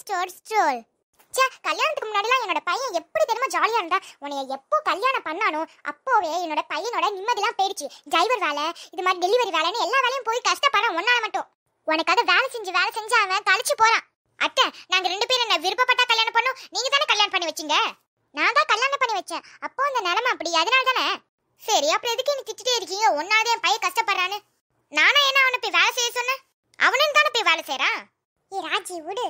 store stole சே கல்யாணத்துக்கு முன்னாடிலாம் என்னோட பையன் எப்படி தெரியுமா ஜாலியாக இருந்தா உன்னைய எப்போ கல்யாணம் பண்ணானோ அப்போவே என்னோட பையனோட நிம்மதியெல்லாம் போயிடுச்சு டிரைவர் வேலை இது மாதிரி டெலிவரி வேலைன்னு எல்லா வேலையும் போய் கஷ்டப்பட ஒன்னால மட்டும் உனக்காக வேலை செஞ்சு வேலை செஞ்சு அவன் கழிச்சு போறான் அத்தை நாங்க ரெண்டு பேரும் என்ன விருப்பப்பட்டா கல்யாணம் பண்ணும் நீங்க தானே கல்யாணம் பண்ணி வச்சிங்க நான் தான் கல்யாணம் பண்ணி வச்சேன் அப்போ அந்த நிலமை அப்படி அதனால தானே சரி அப்புறம் எதுக்கு நீ திட்டே இருக்கீங்க ஒன்னாவது என் பையன் கஷ்டப்படுறான்னு நானா என்ன அவனை போய் வேலை செய்ய சொன்னேன் அவனும் தானே போய் வேலை செய்யறான் ஏ ராஜி விடு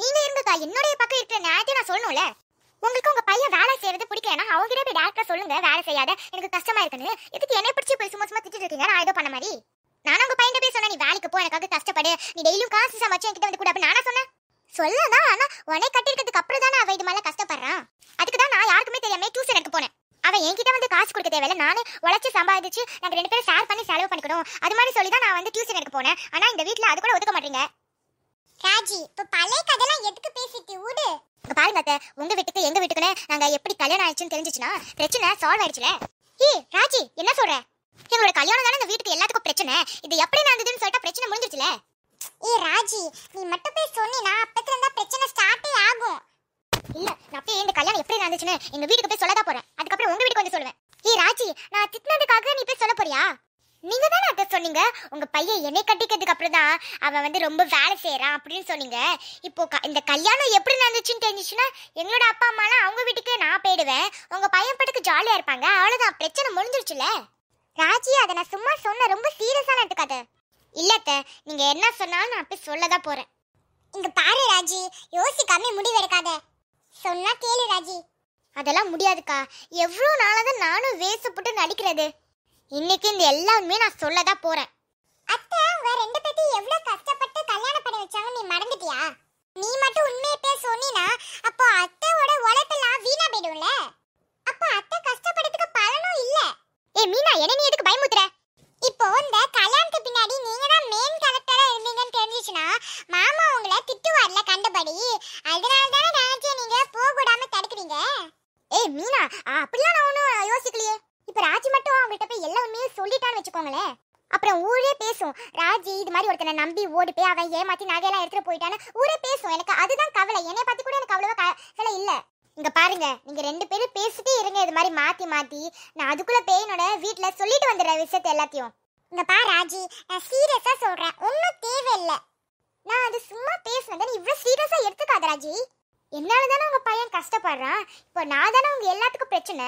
நீங்க இருந்ததா என்னுடைய பக்கம் இருக்கிற நியாயத்தையும் நான் சொல்லணும்ல உங்களுக்கு உங்க பையன் வேலை செய்யறது பிடிக்கலன்னா கிட்ட போய் டேரக்டா சொல்லுங்க வேலை செய்யாத எனக்கு கஷ்டமா இருக்குன்னு எதுக்கு என்னை பிடிச்சி போய் சும்மா சும்மா திட்டு இருக்கீங்க நான் ஏதோ பண்ண மாதிரி நானும் உங்க பையன் போய் சொன்னா நீ வேலைக்கு போ எனக்காக கஷ்டப்படு நீ டெய்லியும் காசு சமைச்சு என்கிட்ட வந்து கூட நானா சொன்னேன் சொல்லதான் ஆனா கட்டி கட்டிருக்கிறதுக்கு அப்புறம் தானே அவ இது கஷ்டப்படுறான் அதுக்கு தான் நான் யாருக்குமே தெரியாம டியூஷன் எடுக்க போனேன் அவன் என்கிட்ட வந்து காசு கொடுக்க தேவையில்ல நானே உழைச்சி சம்பாதிச்சு நாங்க ரெண்டு பேரும் ஷேர் பண்ணி செலவு பண்ணிக்கணும் அது மாதிரி சொல்லி தான் நான் வந்து டியூஷன் எடுக்க போனேன் ஆனா இந்த வீட்டுல அது கூட ஒதுக்க மாட்டீங்க ராஜி இப்ப பழைய கதைலாம் எதுக்கு பேசிட்டு ஊடு இங்க பாருங்க அத்தை உங்க வீட்டுக்கு எங்க வீட்டுக்குன்னு நாங்க எப்படி கல்யாணம் ஆயிடுச்சுன்னு தெரிஞ்சிச்சுன்னா பிரச்சனை சால்வ் ஆயிடுச்சுல ஏ ராஜி என்ன சொல்ற எங்களோட கல்யாணம் தானே இந்த வீட்டுக்கு எல்லாத்துக்கும் பிரச்சனை இது எப்படி நடந்ததுன்னு சொல்லிட்டா பிரச்சனை முடிஞ்சிருச்சுல ஏ ராஜி நீ மட்டும் போய் சொன்னீனா அப்பத்துல இருந்தா பிரச்சனை ஸ்டார்டே ஆகும் இல்ல நான் போய் இந்த கல்யாணம் எப்படி நடந்துச்சுன்னு எங்க வீட்டுக்கு போய் சொல்லதான் போறேன் அதுக்கப்புறம் உங்க வீட்டுக்கு வந்து சொல்லுவேன் ஏ ராஜி நான் திட்டினதுக்காக நீ போய் சொல்ல போறியா நீங்க தானே அத்தை சொன்னீங்க உங்க பையன் என்னை கட்டிக்கிறதுக்கு அப்புறம் தான் அவன் வந்து ரொம்ப வேலை செய்யறான் அப்படின்னு சொன்னீங்க இப்போ க- இந்த கல்யாணம் எப்படி நடந்துச்சுன்னு தெரிஞ்சிச்சுன்னா எங்களோட அப்பா அம்மாலாம் அவங்க வீட்டுக்கே நான் போயிடுவேன் உங்க பையன் பாட்டுக்கு ஜாலியா இருப்பாங்க அவ்வளவுதான் பிரச்சனை முடிஞ்சிருச்சுல ராஜி அதை நான் சும்மா சொன்ன ரொம்ப சீரியஸான எடுத்துக்காத இல்லத்த நீங்க என்ன சொன்னாலும் நான் சொல்ல சொல்லதான் போறேன் இங்க பாரு ராஜி யோசிக்காம முடிவெடுக்காத சொன்னா கேளு ராஜி அதெல்லாம் முடியாதுக்கா எவ்வளோ நாளாக நானும் வேசப்பட்டு நடிக்கிறது இன்னைக்கு இந்த எல்லாமே நான் சொல்ல தான் போறேன் அத்தை உங்க ரெண்டு பேத்தி எவ்வளவு கஷ்டப்பட்டு கல்யாணம் பண்ணி வச்சாங்க நீ மறந்துட்டியா நீ மட்டும் உண்மையை பேச சொன்னினா அப்போ அத்தையோட உழைப்பெல்லாம் வீணா போயிடும்ல அப்போ அத்தை கஷ்டப்படுறதுக்கு பலனும் இல்ல ஏ மீனா என்ன நீ எதுக்கு பயமுத்துற இப்போ இந்த கல்யாணத்துக்கு பின்னாடி நீங்க தான் மெயின் கலெக்டரா இருந்தீங்கன்னு தெரிஞ்சிச்சுனா மாமா உங்களை திட்டுவார்ல கண்டபடி அதனால தானே ராஜ்யா நீங்க போக விடாம தடுக்கிறீங்க ஏய் மீனா அப்படிலாம் நான் ஒன்றும் யோசிக்கலையே சொல்லிட்டான்னு வச்சுக்கோங்களேன் அப்புறம் ஊரே பேசும் ராஜி இது மாதிரி ஒருத்தனை நம்பி ஓடி போய் அவன் ஏமாத்தி நகையெல்லாம் எடுத்துட்டு போயிட்டான்னு ஊரே பேசும் எனக்கு அதுதான் கவலை என்னை பத்தி கூட எனக்கு அவ்வளவா கவலை இல்ல இங்க பாருங்க நீங்க ரெண்டு பேரும் பேசிட்டே இருங்க இது மாதிரி மாத்தி மாத்தி நான் அதுக்குள்ள பேயனோட வீட்டுல சொல்லிட்டு வந்துடுறேன் விஷயத்தை எல்லாத்தையும் இங்க பா ராஜி நான் சீரியஸா சொல்றேன் ஒன்னும் தேவையில்லை நான் அது சும்மா பேசுனதை இவ்வளவு சீரியஸா எடுத்துக்காத ராஜி என்னால தானே உங்கள் பையன் கஷ்டப்படுறான் இப்போ நான் தானே உங்கள் எல்லாத்துக்கும் பிரச்சனை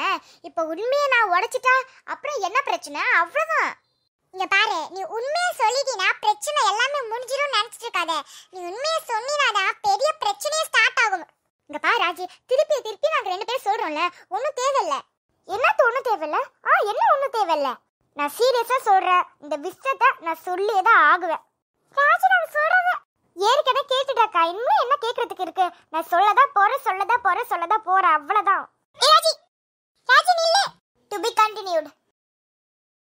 இப்போ உண்மையை நான் உடச்சிட்டா அப்புறம் என்ன பிரச்சனை அவ்வளோதான் இங்க பாரு நீ உண்மையை சொல்லிட்டீனா பிரச்சனை எல்லாமே முடிஞ்சிரும் நினச்சிட்டு இருக்காத நீ உண்மையை சொன்னீனாதான் பெரிய பிரச்சனையே ஸ்டார்ட் ஆகும் இங்க பாரு ராஜி திருப்பி திருப்பி நாங்கள் ரெண்டு பேரும் சொல்கிறோம்ல ஒன்றும் தேவையில்ல என்னத்து ஒன்றும் தேவையில்ல ஆ என்ன ஒன்றும் தேவையில்ல நான் சீரியஸாக சொல்கிறேன் இந்த விஷயத்தை நான் சொல்லியே தான் ஆகுவேன் ராஜி நான் சொல்கிறேன் ஏற்கனவே கேட்டுட்டாக்கா இன்னும் என்ன கேக்குறதுக்கு இருக்கு நான் சொல்லதான் போறேன் சொல்லதான் போறேன் சொல்லதான் போறேன் அவ்வளவுதான் ராஜி ராஜி நில்லு டு பி கண்டினியூட்